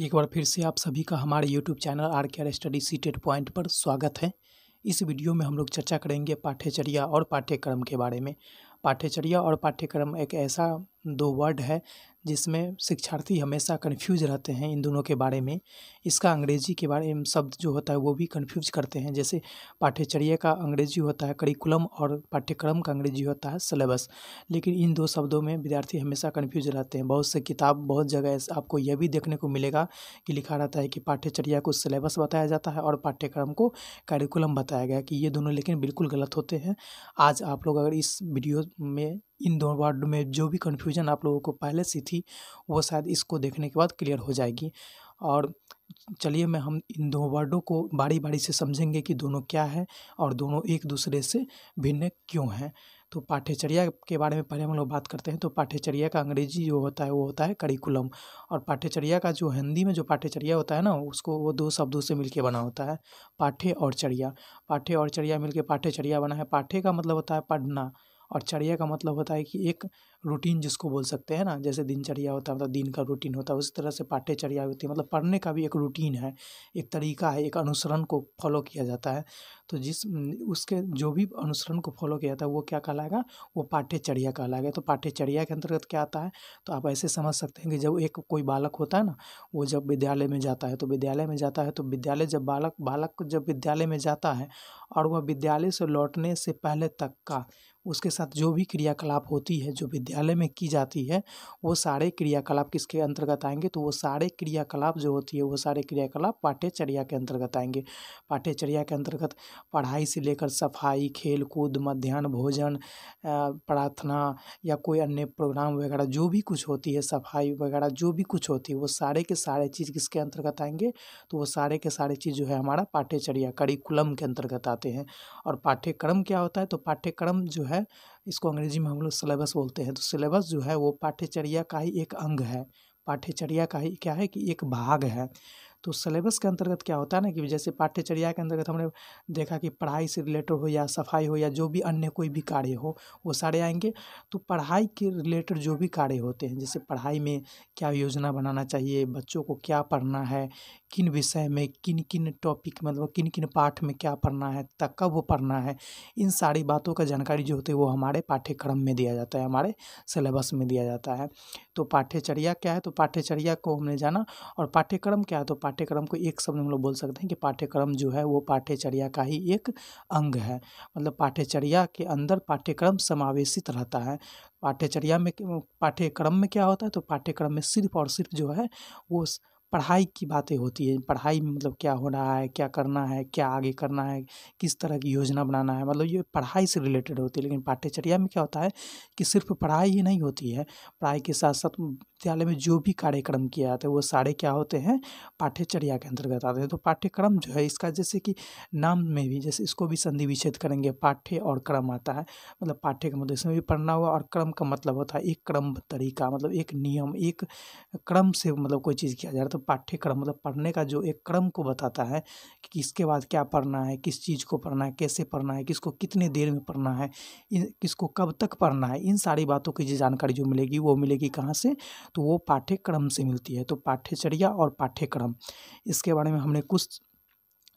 एक बार फिर से आप सभी का हमारे YouTube channel R K R study CTET point पर स्वागत है इस वीडियो में हम लोग चर्चा करेंगे पाठ्यचर्या और पाठ्यक्रम के बारे में पाठ्यचर्या और पाठ्यक्रम एक ऐसा दो वर्ड है जिसमें शिक्षार्थी हमेशा कन्फ्यूज रहते हैं इन दोनों के बारे में इसका अंग्रेजी के बारे में शब्द जो होता है वो भी कन्फ्यूज करते हैं जैसे पाठ्यचर्या का अंग्रेजी होता है करिकुलम और पाठ्यक्रम का अंग्रेजी होता है सिलेबस लेकिन इन दो शब्दों में विद्यार्थी हमेशा कन्फ्यूज रहते हैं बहुत से किताब बहुत जगह आपको यह भी देखने को मिलेगा कि लिखा रहता है कि पाठ्यचर्या को सिलेबस बताया जाता है और पाठ्यक्रम को करिकुलम बताया गया कि ये दोनों लेकिन बिल्कुल गलत होते हैं आज आप लोग अगर इस वीडियो में इन दोनों वार्ड में जो भी कन्फ्यूजन आप लोगों को पहले से थी वो शायद इसको देखने के बाद क्लियर हो जाएगी और चलिए मैं हम इन दो वर्डों को बारी बारी से समझेंगे कि दोनों क्या है और दोनों एक दूसरे से भिन्न क्यों हैं तो पाठ्यचर्या के बारे में पहले हम लोग बात करते हैं तो पाठ्यचर्या का अंग्रेजी जो होता है वो होता है करिकुलम और पाठ्यचर्या का जो हिंदी में जो पाठ्यचर्या होता है ना उसको वो दो शब्दों से मिलके बना होता है पाठ्य और चर्या पाठ्य और चर्या मिलके पाठ्यचर्या बना है पाठ्य का मतलब होता है पढ़ना और चर्या का मतलब होता है कि एक रूटीन जिसको बोल सकते हैं ना जैसे दिनचर्या होता है मतलब दिन का रूटीन होता है उस तरह से पाठ्यचर्या होती है मतलब पढ़ने का भी एक रूटीन है एक तरीका है एक अनुसरण को फॉलो किया जाता है तो जिस उसके जो भी अनुसरण को फॉलो किया जाता है वो क्या कहलाएगा वो पाठ्यचर्या कहलाएगा तो पाठ्यचर्या के अंतर्गत क्या आता है तो आप ऐसे समझ सकते हैं कि जब एक कोई बालक होता है ना वो जब विद्यालय में जाता है तो विद्यालय में जाता है तो विद्यालय जब बालक बालक जब विद्यालय में जाता है और वह विद्यालय से लौटने से पहले तक का उसके साथ जो भी क्रियाकलाप होती है जो विद्यालय में की जाती है वो सारे क्रियाकलाप किसके अंतर्गत आएंगे तो वो सारे क्रियाकलाप जो होती है वो सारे क्रियाकलाप पाठ्यचर्या के अंतर्गत आएंगे पाठ्यचर्या के अंतर्गत पढ़ाई से लेकर सफाई खेल कूद मध्यान्ह भोजन प्रार्थना या कोई अन्य प्रोग्राम वगैरह जो भी कुछ होती है सफाई वगैरह जो भी कुछ होती है वो सारे के सारे चीज़ किसके अंतर्गत आएंगे तो वो सारे के सारे चीज़ जो है हमारा पाठ्यचर्या करिकुलम के अंतर्गत आते हैं और पाठ्यक्रम क्या होता है तो पाठ्यक्रम जो है है इसको अंग्रेजी में हम लोग सिलेबस बोलते हैं तो सिलेबस जो है वो पाठ्यचर्या का ही एक अंग है पाठ्यचर्या का ही क्या है कि एक भाग है तो सलेबस के अंतर्गत क्या होता है ना कि जैसे पाठ्यचर्या के अंतर्गत हमने देखा कि पढ़ाई से रिलेटेड हो या सफाई हो या जो भी अन्य कोई भी कार्य हो वो सारे आएंगे तो पढ़ाई के रिलेटेड जो भी कार्य होते हैं जैसे पढ़ाई में क्या योजना बनाना चाहिए बच्चों को क्या पढ़ना है किन विषय में किन किन टॉपिक मतलब किन किन पाठ में क्या पढ़ना है तक कब वो पढ़ना है इन सारी बातों का जानकारी जो होती है वो हमारे पाठ्यक्रम में दिया जाता है हमारे सिलेबस में दिया जाता है तो पाठ्यचर्या क्या है तो पाठ्यचर्या को हमने जाना और पाठ्यक्रम क्या है तो पाठ्यक्रम को एक शब्द हम लोग बोल सकते हैं कि पाठ्यक्रम जो है वो पाठ्यचर्या का ही एक अंग है मतलब पाठ्यचर्या के अंदर पाठ्यक्रम समावेशित रहता है पाठ्यचर्या में पाठ्यक्रम में क्या होता है तो पाठ्यक्रम में सिर्फ और सिर्फ जो है वो पढ़ाई की बातें होती है पढ़ाई में मतलब क्या हो रहा है क्या करना है क्या आगे करना है किस तरह की योजना बनाना है मतलब ये पढ़ाई से रिलेटेड होती है लेकिन पाठ्यचर्या में क्या होता है कि सिर्फ पढ़ाई ही नहीं होती है पढ़ाई के साथ साथ विश्वविद्यालय में जो भी कार्यक्रम किया जाता है वो सारे क्या होते हैं पाठ्यचर्या के अंतर्गत आते हैं तो पाठ्यक्रम जो है इसका जैसे कि नाम में भी जैसे इसको भी संधि विच्छेद करेंगे पाठ्य और क्रम आता है मतलब पाठ्य का मतलब इसमें भी पढ़ना हुआ और क्रम का मतलब होता है एक क्रम तरीका मतलब एक नियम एक क्रम से मतलब कोई चीज़ किया जा रहा है तो पाठ्यक्रम मतलब पढ़ने का जो एक क्रम को बताता है कि किसके बाद क्या पढ़ना है किस चीज़ को पढ़ना है कैसे पढ़ना है किसको कितने देर में पढ़ना है किसको कब तक पढ़ना है इन सारी बातों की जो जानकारी जो मिलेगी वो मिलेगी कहाँ से तो वो पाठ्यक्रम से मिलती है तो पाठ्यचर्या और पाठ्यक्रम इसके बारे में हमने कुछ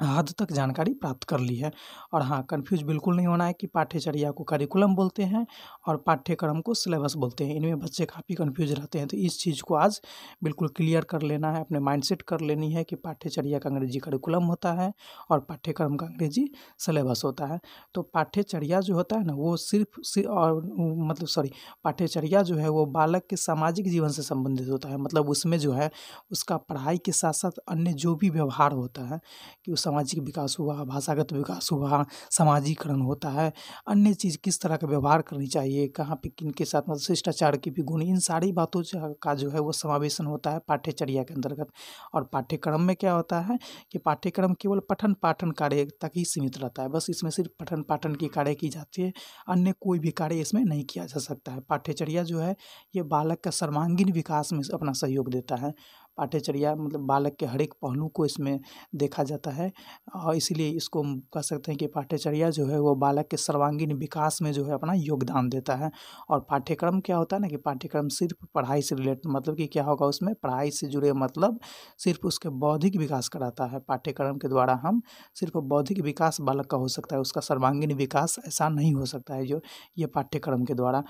हद तक जानकारी प्राप्त कर ली है और हाँ कन्फ्यूज बिल्कुल नहीं होना है कि पाठ्यचर्या को करिकुलम बोलते हैं और पाठ्यक्रम को सिलेबस बोलते हैं इनमें बच्चे काफ़ी कन्फ्यूज रहते हैं तो इस चीज़ को आज बिल्कुल क्लियर कर लेना है अपने माइंडसेट कर लेनी है कि पाठ्यचर्या का अंग्रेजी करिकुलम होता है और पाठ्यक्रम का अंग्रेजी सिलेबस होता है तो पाठ्यचर्या जो होता है ना वो सिर्फ और मतलब सॉरी पाठ्यचर्या जो है वो बालक के सामाजिक जीवन से संबंधित होता है मतलब उसमें जो है उसका पढ़ाई के साथ साथ अन्य जो भी व्यवहार होता है कि उस सामाजिक विकास हुआ भाषागत विकास हुआ समाजीकरण होता है अन्य चीज़ किस तरह का व्यवहार करनी चाहिए कहाँ पे किन के साथ मतलब शिष्टाचार की भी गुण इन सारी बातों का जो है वो समावेशन होता है पाठ्यचर्या के अंतर्गत और पाठ्यक्रम में क्या होता है कि पाठ्यक्रम केवल पठन पाठन कार्य तक ही सीमित रहता है बस इसमें सिर्फ पठन पाठन की कार्य की जाती है अन्य कोई भी कार्य इसमें नहीं किया जा सकता है पाठ्यचर्या जो है ये बालक का सर्वांगीण विकास में अपना सहयोग देता है पाठ्यचर्या मतलब बालक के हर एक पहलू को इसमें देखा जाता है और इसीलिए इसको हम कह सकते हैं कि पाठ्यचर्या जो है वो बालक के सर्वांगीण विकास में जो है अपना योगदान देता है और पाठ्यक्रम क्या होता है ना कि पाठ्यक्रम सिर्फ पढ़ाई से रिलेटेड मतलब कि क्या होगा उसमें पढ़ाई से जुड़े मतलब सिर्फ उसके बौद्धिक विकास कराता है पाठ्यक्रम के द्वारा हम सिर्फ बौद्धिक विकास बालक का हो सकता है उसका सर्वांगीण विकास ऐसा नहीं हो सकता है जो ये पाठ्यक्रम के द्वारा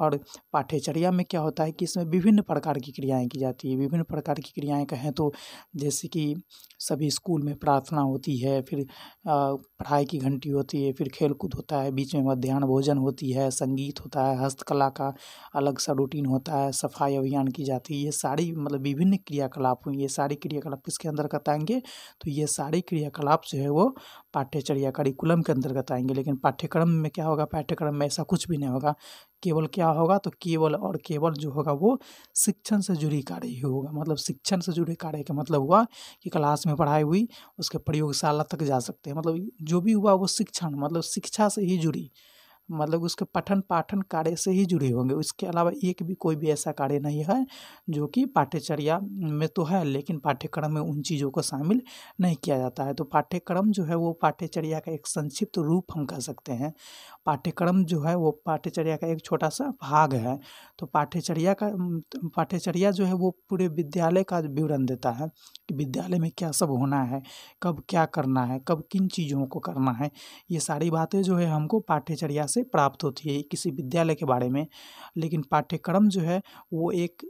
और पाठ्यचर्या में क्या होता है कि इसमें विभिन्न प्रकार की क्रियाएँ की जाती है विभिन्न प्रकार की की क्रियाएं कहें तो जैसे कि सभी स्कूल में प्रार्थना होती है फिर पढ़ाई की घंटी होती है फिर खेल कूद होता है बीच में मध्यान्ह भोजन होती है संगीत होता है हस्तकला का अलग सा रूटीन होता है सफाई अभियान की जाती है ये सारी मतलब विभिन्न क्रियाकलाप हुई ये सारी क्रियाकलाप किसके अंतर्गत आएंगे तो ये सारे क्रियाकलाप जो है वो पाठ्यचर्या करिकुलम के अंतर्गत आएंगे लेकिन पाठ्यक्रम में क्या होगा पाठ्यक्रम में ऐसा कुछ भी नहीं होगा केवल क्या होगा तो केवल और केवल जो होगा वो शिक्षण से जुड़ी कार्य ही होगा मतलब शिक्षण से जुड़े कार्य का मतलब हुआ कि क्लास में पढ़ाई हुई उसके प्रयोगशाला तक जा सकते हैं मतलब जो भी हुआ वो शिक्षण मतलब शिक्षा से ही जुड़ी मतलब उसके पठन पाठन कार्य से ही जुड़े होंगे उसके अलावा एक भी कोई भी ऐसा कार्य नहीं है जो कि पाठ्यचर्या में तो है लेकिन पाठ्यक्रम में उन चीज़ों को शामिल नहीं किया जाता है तो पाठ्यक्रम जो है वो पाठ्यचर्या का एक संक्षिप्त रूप हम कह सकते हैं पाठ्यक्रम जो है वो पाठ्यचर्या का एक छोटा सा भाग है तो पाठ्यचर्या का पाठ्यचर्या जो है वो पूरे विद्यालय का विवरण देता है कि विद्यालय में क्या सब होना है कब क्या करना है कब किन चीज़ों को करना है ये सारी बातें जो है हमको पाठ्यचर्या से से प्राप्त होती है किसी विद्यालय के बारे में लेकिन पाठ्यक्रम जो है वो एक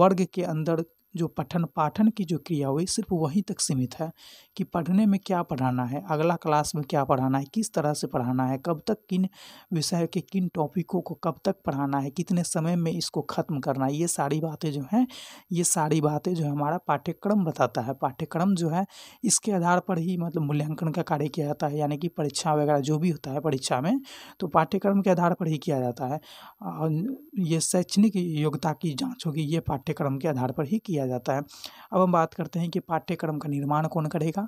वर्ग के अंदर जो पठन पाठन की जो क्रिया हुई सिर्फ वहीं तक सीमित है कि पढ़ने में क्या पढ़ाना है अगला क्लास में क्या पढ़ाना है किस तरह से पढ़ाना है कब तक किन विषय के किन टॉपिकों को कब तक पढ़ाना है कितने समय में इसको ख़त्म करना है ये सारी बातें जो हैं ये सारी बातें जो हमारा पाठ्यक्रम बताता है पाठ्यक्रम जो है इसके आधार पर ही मतलब मूल्यांकन का कार्य किया जाता है यानी कि परीक्षा वगैरह जो भी होता है परीक्षा में तो पाठ्यक्रम के आधार पर ही किया जाता है ये शैक्षणिक योग्यता की जाँच होगी ये पाठ्यक्रम के आधार पर ही किया किया जाता है अब हम बात करते हैं कि पाठ्यक्रम का निर्माण कौन करेगा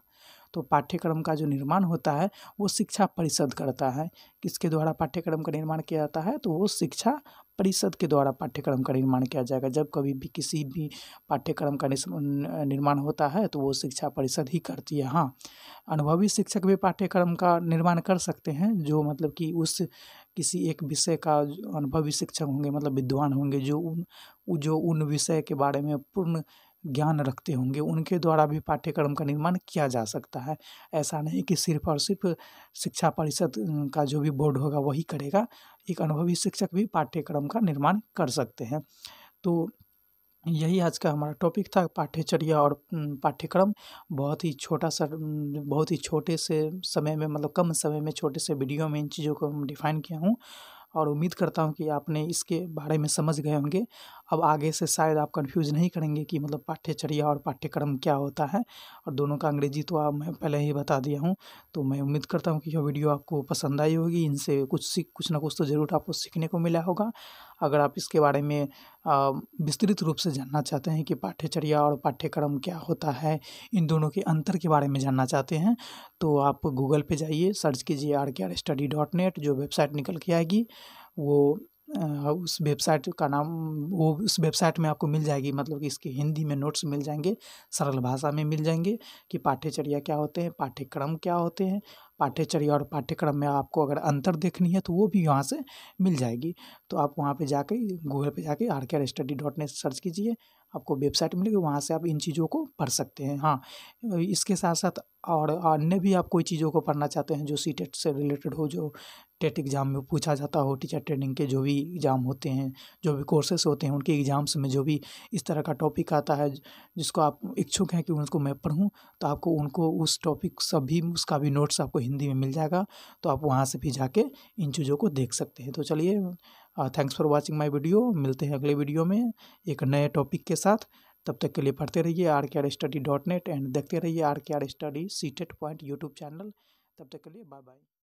तो पाठ्यक्रम का जो निर्माण होता है वो शिक्षा परिषद करता है किसके द्वारा पाठ्यक्रम का निर्माण किया जाता है तो वो शिक्षा परिषद के द्वारा पाठ्यक्रम का निर्माण किया जाएगा जब कभी भी किसी भी पाठ्यक्रम का निर्माण होता है तो वो शिक्षा परिषद ही करती है हाँ अनुभवी शिक्षक भी पाठ्यक्रम का निर्माण कर सकते हैं जो मतलब कि उस किसी एक विषय का अनुभवी शिक्षक होंगे मतलब विद्वान होंगे जो उन जो उन विषय के बारे में पूर्ण ज्ञान रखते होंगे उनके द्वारा भी पाठ्यक्रम का निर्माण किया जा सकता है ऐसा नहीं कि सिर्फ और सिर्फ शिक्षा परिषद का जो भी बोर्ड होगा वही करेगा एक अनुभवी शिक्षक भी पाठ्यक्रम का निर्माण कर सकते हैं तो यही आज का हमारा टॉपिक था पाठ्यचर्या और पाठ्यक्रम बहुत ही छोटा सा बहुत ही छोटे से समय में मतलब कम समय में छोटे से वीडियो में इन चीज़ों को डिफाइन किया हूँ और उम्मीद करता हूँ कि आपने इसके बारे में समझ गए होंगे अब आगे से शायद आप कंफ्यूज नहीं करेंगे कि मतलब पाठ्यचर्या और पाठ्यक्रम क्या होता है और दोनों का अंग्रेजी तो आप मैं पहले ही बता दिया हूँ तो मैं उम्मीद करता हूँ कि यह वीडियो आपको पसंद आई होगी इनसे कुछ सीख कुछ ना कुछ तो ज़रूर आपको सीखने को मिला होगा अगर आप इसके बारे में विस्तृत रूप से जानना चाहते हैं कि पाठ्यचर्या और पाठ्यक्रम क्या होता है इन दोनों के अंतर के बारे में जानना चाहते हैं तो आप गूगल पे जाइए सर्च कीजिए R K R study dot net जो वेबसाइट निकल के आएगी वो उस वेबसाइट का नाम वो उस वेबसाइट में आपको मिल जाएगी मतलब कि इसके हिंदी में नोट्स मिल जाएंगे सरल भाषा में मिल जाएंगे कि पाठ्यचर्या क्या होते हैं पाठ्यक्रम क्या होते हैं पाठ्यचर्या और पाठ्यक्रम में आपको अगर अंतर देखनी है तो वो भी वहाँ से मिल जाएगी तो आप वहाँ पे जाकर गूगल पे जाकर R K R study dot net search कीजिए आपको वेबसाइट मिलेगी वहाँ से आप इन चीज़ों को पढ़ सकते हैं हाँ इसके साथ साथ और अन्य भी आप कोई चीज़ों को पढ़ना चाहते हैं जो सी टेट e से रिलेटेड हो जो टेट e एग्ज़ाम में पूछा जाता हो टीचर ट्रेनिंग के जो भी एग्ज़ाम होते हैं जो भी कोर्सेस होते हैं उनके एग्ज़ाम्स में जो भी इस तरह का टॉपिक आता है जिसको आप इच्छुक हैं कि उनको मैं पढ़ूँ तो आपको उनको उस टॉपिक सभी उसका भी नोट्स आपको हिंदी में मिल जाएगा तो आप वहाँ से भी जाके इन चीज़ों को देख सकते हैं तो चलिए thanks for watching my video मिलते हैं अगले वीडियो में एक नए टॉपिक के साथ तब तक के लिए पढ़ते रहिए R K R study dot net and देखते रहिए R K R study C TET point YouTube channel तब तक के लिए बाय बाय